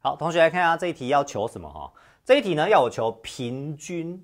好，同学来看一下这一题要求什么哈？这一题呢，要我求平均，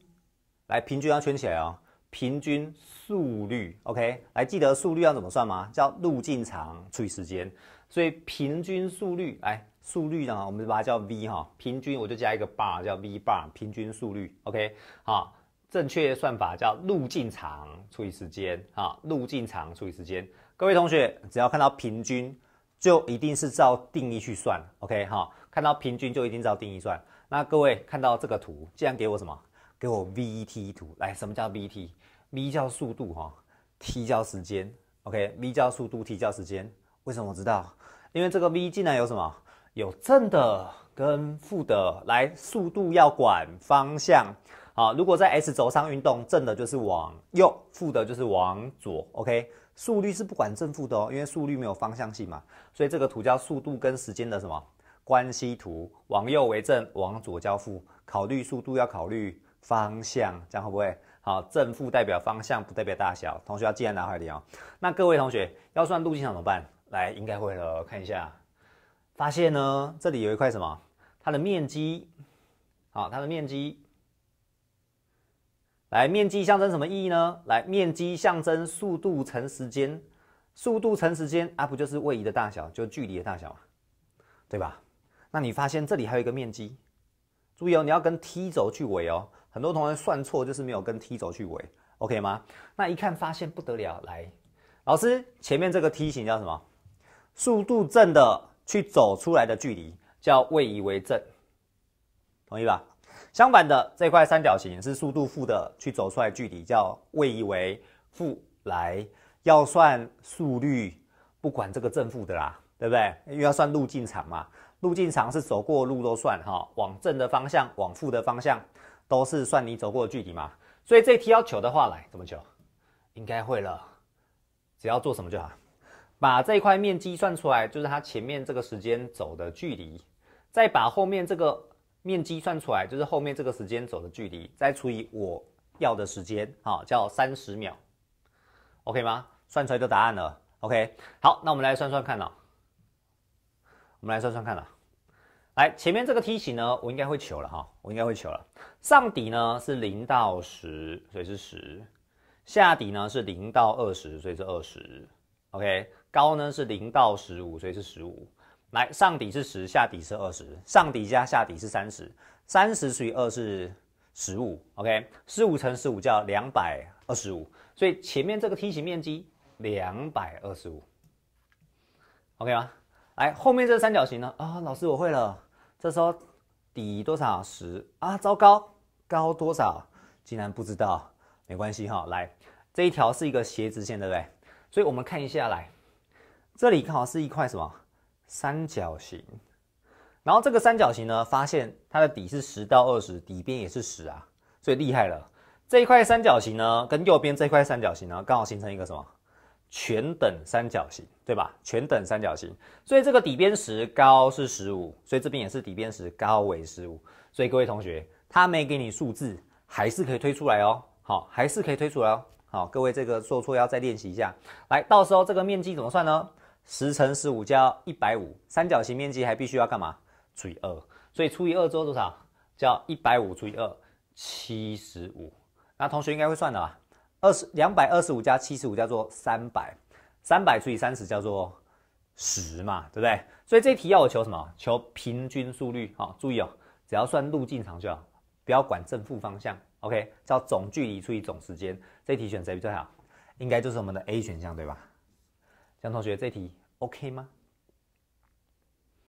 来平均要圈起来啊，平均速率，OK？来记得速率要怎么算吗？叫路径长除以时间，所以平均速率，来速率呢，我们把它叫 v 哈，平均我就加一个 bar，叫 v bar，平均速率，OK？好，正确算法叫路径长除以时间，哈，路径长除以时间。各位同学只要看到平均，就一定是照定义去算，OK？哈。看到平均就一定知道定义算。那各位看到这个图，竟然给我什么？给我 v-t 图来。什么叫 v-t？v 叫速度哈，t 叫时间。OK，v 叫速度，t 叫时间。为什么我知道？因为这个 v 进来有什么？有正的跟负的。来，速度要管方向。好，如果在 s 轴上运动，正的就是往右，负的就是往左。OK，速率是不管正负的哦，因为速率没有方向性嘛。所以这个图叫速度跟时间的什么？关系图，往右为正，往左交负。考虑速度要考虑方向，这样会不会好？正负代表方向，不代表大小。同学要记在脑海里哦。那各位同学要算路径怎么办？来，应该会了。看一下，发现呢，这里有一块什么？它的面积，好，它的面积。来，面积象征什么意义呢？来，面积象征速度乘时间，速度乘时间啊，不就是位移的大小，就距离的大小嘛，对吧？那你发现这里还有一个面积，注意哦，你要跟 t 轴去围哦。很多同学算错就是没有跟 t 轴去围，OK 吗？那一看发现不得了，来，老师前面这个梯形叫什么？速度正的去走出来的距离叫位移为正，同意吧？相反的这块三角形是速度负的去走出来距离叫位移为负，来要算速率，不管这个正负的啦。对不对？因为要算路径长嘛，路径长是走过路都算哈，往正的方向，往负的方向，都是算你走过的距离嘛。所以这题要求的话，来怎么求？应该会了，只要做什么就好，把这一块面积算出来，就是它前面这个时间走的距离，再把后面这个面积算出来，就是后面这个时间走的距离，再除以我要的时间，哈，叫三十秒，OK 吗？算出来的答案了，OK。好，那我们来算算看哦。我们来算算看啦，来前面这个梯形呢，我应该会求了哈，我应该会求了。上底呢是零到十，所以是十；下底呢是零到二十，所以是二十。OK，高呢是零到十五，所以是十五。来，上底是十，下底是二十，上底加下底是三十，三十除以二是十五。OK，十五乘十五叫两百二十五，所以前面这个梯形面积两百二十五，OK 吗？来，后面这个三角形呢？啊，老师，我会了。这时候底多少？十啊，糟糕，高多少？竟然不知道，没关系哈。来，这一条是一个斜直线，对不对？所以我们看一下来，这里刚好是一块什么三角形？然后这个三角形呢，发现它的底是十到二十，底边也是十啊，最厉害了。这一块三角形呢，跟右边这一块三角形呢，刚好形成一个什么？全等三角形，对吧？全等三角形，所以这个底边十，高是十五，所以这边也是底边十，高为十五。所以各位同学，他没给你数字，还是可以推出来哦。好，还是可以推出来哦。好，各位这个做错要再练习一下。来到时候这个面积怎么算呢？十乘十五加一百五，三角形面积还必须要干嘛？除以二。所以除以二之后多少？叫一百五除以二，七十五。那同学应该会算的吧？二十两百二十五加七十五叫做三百，三百除以三十叫做十嘛，对不对？所以这题要我求什么？求平均速率哦，注意哦，只要算路径长就好，不要管正负方向。OK，叫总距离除以总时间。这题选谁比较好？应该就是我们的 A 选项，对吧？江同学，这题 OK 吗？